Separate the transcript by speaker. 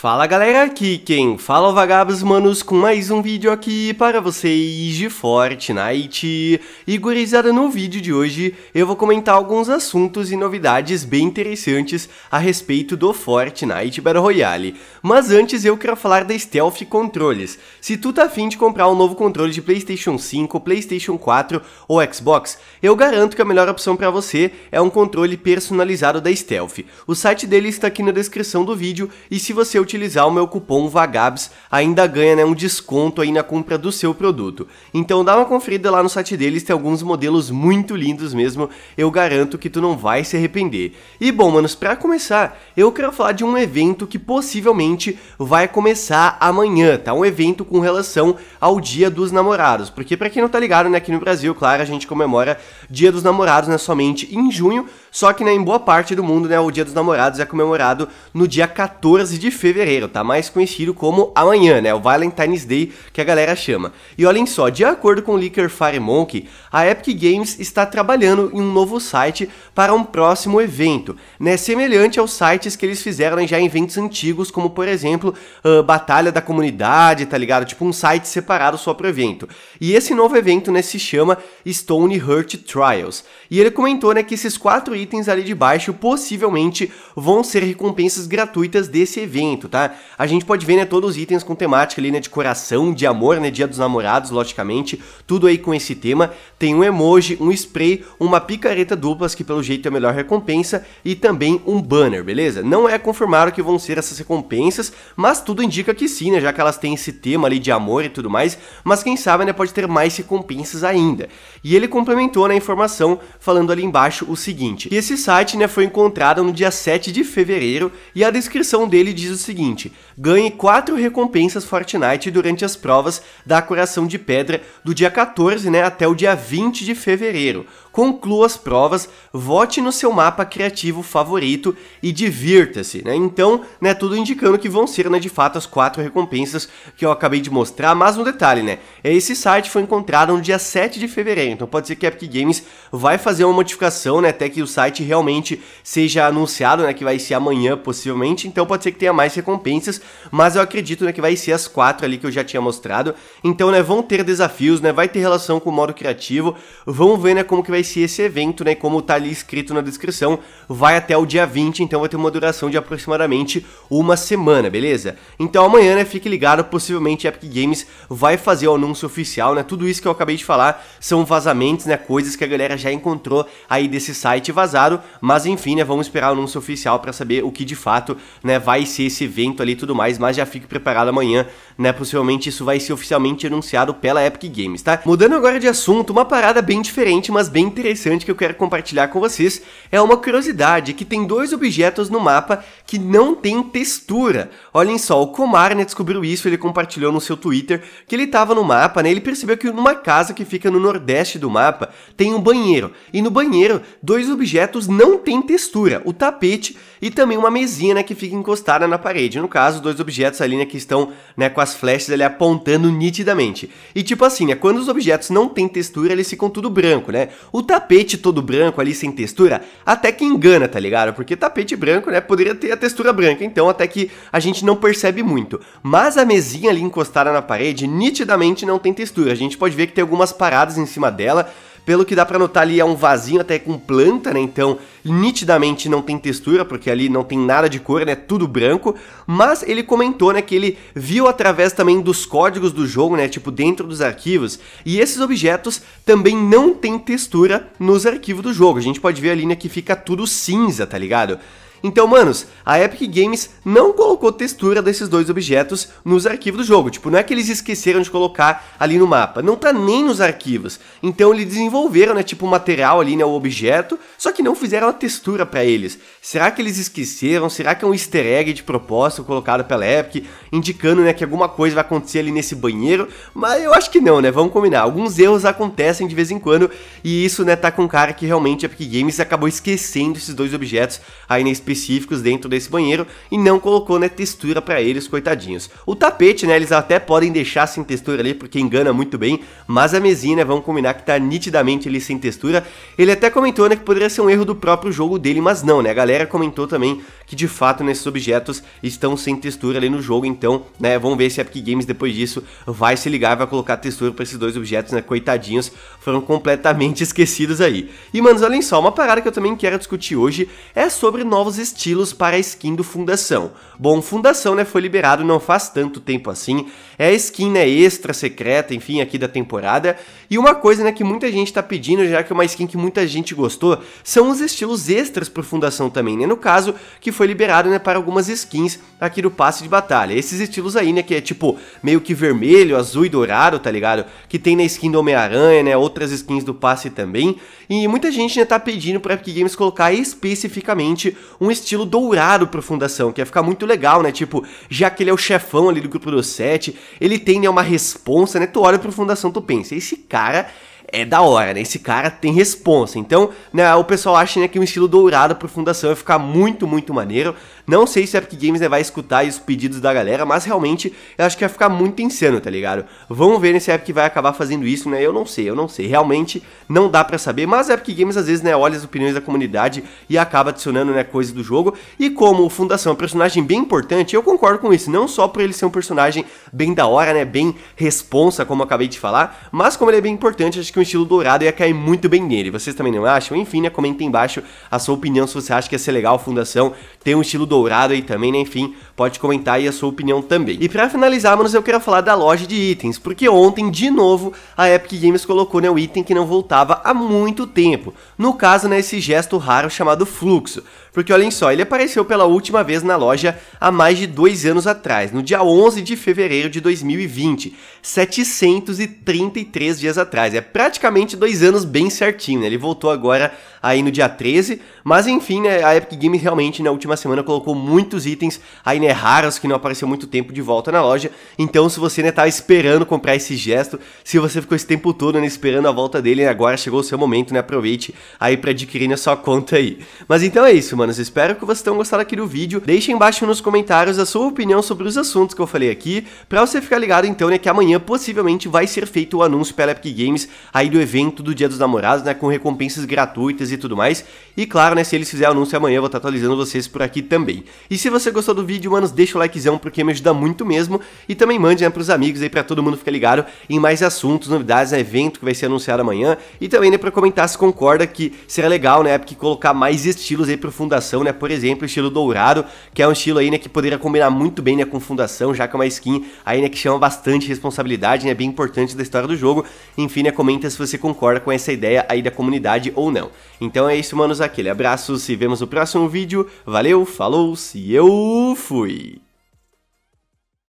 Speaker 1: Fala galera, aqui quem fala é vagabos manos com mais um vídeo aqui para vocês de Fortnite E gurizada, no vídeo de hoje eu vou comentar alguns assuntos e novidades bem interessantes a respeito do Fortnite Battle Royale Mas antes eu quero falar da Stealth Controles Se tu tá afim de comprar um novo controle de Playstation 5, Playstation 4 ou Xbox Eu garanto que a melhor opção para você é um controle personalizado da Stealth O site dele está aqui na descrição do vídeo e se você utilizar o meu cupom VAGABS ainda ganha né, um desconto aí na compra do seu produto. Então dá uma conferida lá no site deles, tem alguns modelos muito lindos mesmo, eu garanto que tu não vai se arrepender. E bom, manos, para começar, eu quero falar de um evento que possivelmente vai começar amanhã, tá? Um evento com relação ao Dia dos Namorados, porque para quem não tá ligado, né, aqui no Brasil, claro, a gente comemora Dia dos Namorados né, somente em junho, só que né, em boa parte do mundo, né, o Dia dos Namorados é comemorado no dia 14 de fevereiro fevereiro, tá mais conhecido como amanhã, né? O Valentine's Day que a galera chama. E olhem só, de acordo com o Licker Fire Monkey, a Epic Games está trabalhando em um novo site para um próximo evento, né? Semelhante aos sites que eles fizeram já em eventos antigos, como por exemplo, a ah, Batalha da Comunidade, tá ligado? Tipo um site separado só o evento. E esse novo evento, né, se chama Stoneheart Trials. E ele comentou, né, que esses quatro itens ali de baixo possivelmente vão ser recompensas gratuitas desse evento, muito, tá? A gente pode ver, né, todos os itens com temática ali, né, de coração, de amor, né, dia dos namorados, logicamente, tudo aí com esse tema. Tem um emoji, um spray, uma picareta duplas, que pelo jeito é a melhor recompensa, e também um banner, beleza? Não é confirmado que vão ser essas recompensas, mas tudo indica que sim, né, já que elas têm esse tema ali de amor e tudo mais, mas quem sabe, né, pode ter mais recompensas ainda. E ele complementou na né, informação, falando ali embaixo o seguinte, que esse site, né, foi encontrado no dia 7 de fevereiro, e a descrição dele diz o seguinte, seguinte: ganhe 4 recompensas Fortnite durante as provas da Coração de Pedra do dia 14 né, até o dia 20 de fevereiro. Conclua as provas, vote no seu mapa criativo favorito e divirta-se. Né? Então, né, tudo indicando que vão ser né, de fato as 4 recompensas que eu acabei de mostrar, mas um detalhe, né? Esse site foi encontrado no dia 7 de fevereiro, então pode ser que a Epic Games vai fazer uma modificação, né, até que o site realmente seja anunciado, né, que vai ser amanhã possivelmente, então pode ser que tenha mais recompensas, mas eu acredito né, que vai ser as quatro ali que eu já tinha mostrado. Então, né, vão ter desafios, né, vai ter relação com o modo criativo. Vamos ver, né, como que vai ser esse evento, né, como tá ali escrito na descrição. Vai até o dia 20, então vai ter uma duração de aproximadamente uma semana, beleza? Então, amanhã, né, fique ligado, possivelmente a Epic Games vai fazer o anúncio oficial, né? Tudo isso que eu acabei de falar são vazamentos, né, coisas que a galera já encontrou aí desse site vazado, mas enfim, né, vamos esperar o anúncio oficial para saber o que de fato, né, vai ser esse evento ali tudo mais, mas já fique preparado amanhã, né? Possivelmente isso vai ser oficialmente anunciado pela Epic Games, tá? Mudando agora de assunto, uma parada bem diferente, mas bem interessante que eu quero compartilhar com vocês é uma curiosidade que tem dois objetos no mapa que não tem textura. Olhem só, o Comar né, descobriu isso, ele compartilhou no seu Twitter que ele estava no mapa, né? Ele percebeu que numa casa que fica no nordeste do mapa tem um banheiro e no banheiro dois objetos não têm textura, o tapete e também uma mesinha né, que fica encostada na parede. No caso, dois objetos ali, né, que estão, né, com as flechas ali apontando nitidamente. E tipo assim, né, quando os objetos não têm textura, eles ficam tudo branco, né? O tapete todo branco ali sem textura, até que engana, tá ligado? Porque tapete branco, né, poderia ter a textura branca, então até que a gente não percebe muito. Mas a mesinha ali encostada na parede nitidamente não tem textura. A gente pode ver que tem algumas paradas em cima dela, pelo que dá para notar ali é um vasinho até com planta, né? Então, nitidamente não tem textura, porque ali não tem nada de cor, né? Tudo branco. Mas ele comentou, né, que ele viu através também dos códigos do jogo, né, tipo dentro dos arquivos, e esses objetos também não têm textura nos arquivos do jogo. A gente pode ver ali, né, que fica tudo cinza, tá ligado? Então, manos, a Epic Games não colocou textura desses dois objetos nos arquivos do jogo. Tipo, não é que eles esqueceram de colocar ali no mapa. Não tá nem nos arquivos. Então, eles desenvolveram, né, tipo, o material ali, né, o objeto, só que não fizeram a textura para eles. Será que eles esqueceram? Será que é um easter egg de propósito colocado pela Epic, indicando, né, que alguma coisa vai acontecer ali nesse banheiro? Mas eu acho que não, né? Vamos combinar. Alguns erros acontecem de vez em quando e isso, né, tá com cara que realmente a Epic Games acabou esquecendo esses dois objetos aí na específicos dentro desse banheiro e não colocou né, textura para eles, coitadinhos. O tapete, né, eles até podem deixar sem textura ali porque engana muito bem, mas a mesinha, né, vamos combinar que tá nitidamente ali sem textura. Ele até comentou, né, que poderia ser um erro do próprio jogo dele, mas não, né, a galera comentou também que de fato nesses né, objetos estão sem textura ali no jogo, então, né, vamos ver se a Epic Games depois disso vai se ligar, vai colocar textura para esses dois objetos, né, coitadinhos, foram completamente esquecidos aí. E, manos, olhem só, uma parada que eu também quero discutir hoje é sobre novos estilos para a skin do Fundação. Bom, Fundação né, foi liberado não faz tanto tempo assim, é a skin né, extra, secreta, enfim, aqui da temporada. E uma coisa né, que muita gente está pedindo, já que é uma skin que muita gente gostou, são os estilos extras para Fundação também, né? No caso, que foi liberado né, para algumas skins aqui do passe de batalha. Esses estilos aí, né, que é tipo meio que vermelho, azul e dourado, tá ligado? Que tem na skin do Homem-Aranha, né, outras skins do passe também. E muita gente né, tá pedindo para Epic Games colocar especificamente um um estilo dourado pro fundação, que ia ficar muito legal, né? Tipo, já que ele é o chefão ali do grupo do 7, ele tem né, uma responsa, né? Tu olha pro fundação, tu pensa, esse cara é da hora, né? Esse cara tem responsa. Então, né, o pessoal acha né, que um estilo dourado pro Fundação vai ficar muito, muito maneiro. Não sei se a Epic Games né, vai escutar os pedidos da galera, mas realmente eu acho que vai ficar muito insano, tá ligado? Vamos ver né, se a Epic vai acabar fazendo isso, né? Eu não sei, eu não sei. Realmente não dá para saber, mas a Epic Games às vezes né, olha as opiniões da comunidade e acaba adicionando né, coisas do jogo. E como o Fundação é um personagem bem importante, eu concordo com isso. Não só por ele ser um personagem bem da hora, né? Bem responsa, como eu acabei de falar, mas como ele é bem importante, acho que que um estilo dourado ia cair muito bem nele. Vocês também não acham? Enfim, né? Comenta embaixo a sua opinião se você acha que ia ser legal a fundação ter um estilo dourado aí também, né? Enfim, pode comentar aí a sua opinião também. E para finalizar, manos, eu quero falar da loja de itens, porque ontem, de novo, a Epic Games colocou, né, o item que não voltava há muito tempo. No caso, né, esse gesto raro chamado fluxo. Porque olhem só, ele apareceu pela última vez na loja há mais de dois anos atrás, no dia 11 de fevereiro de 2020, 733 dias atrás. É praticamente dois anos bem certinho, né? Ele voltou agora aí no dia 13, mas enfim, né, a Epic Games realmente na última semana colocou muitos itens aí, né, raros, que não apareceu muito tempo de volta na loja. Então, se você, né, tava tá esperando comprar esse gesto, se você ficou esse tempo todo, né, esperando a volta dele, né, agora chegou o seu momento, né, aproveite aí para adquirir na né, sua conta aí. Mas então é isso, mano humanos. Espero que vocês tenham gostado aqui do vídeo. Deixem embaixo nos comentários a sua opinião sobre os assuntos que eu falei aqui, pra você ficar ligado então, né, que amanhã possivelmente vai ser feito o anúncio pela Epic Games aí do evento do Dia dos Namorados, né, com recompensas gratuitas e tudo mais. E claro, né, se eles fizerem anúncio amanhã, eu vou estar atualizando vocês por aqui também. E se você gostou do vídeo, manos, deixa o likezão porque me ajuda muito mesmo. E também mande, né, pros amigos aí, pra todo mundo ficar ligado em mais assuntos, novidades, né, evento que vai ser anunciado amanhã. E também, né, pra comentar se concorda que será legal, né, Epic colocar mais estilos aí pro fundo fundação, né? Por exemplo, estilo dourado, que é um estilo aí, né, que poderia combinar muito bem, né, com fundação, já que é uma skin aí, né, que chama bastante responsabilidade, né, bem importante da história do jogo. Enfim, né, comenta se você concorda com essa ideia aí da comunidade ou não. Então é isso, manos, aquele abraço, se vemos no próximo vídeo, valeu, falou, se eu fui!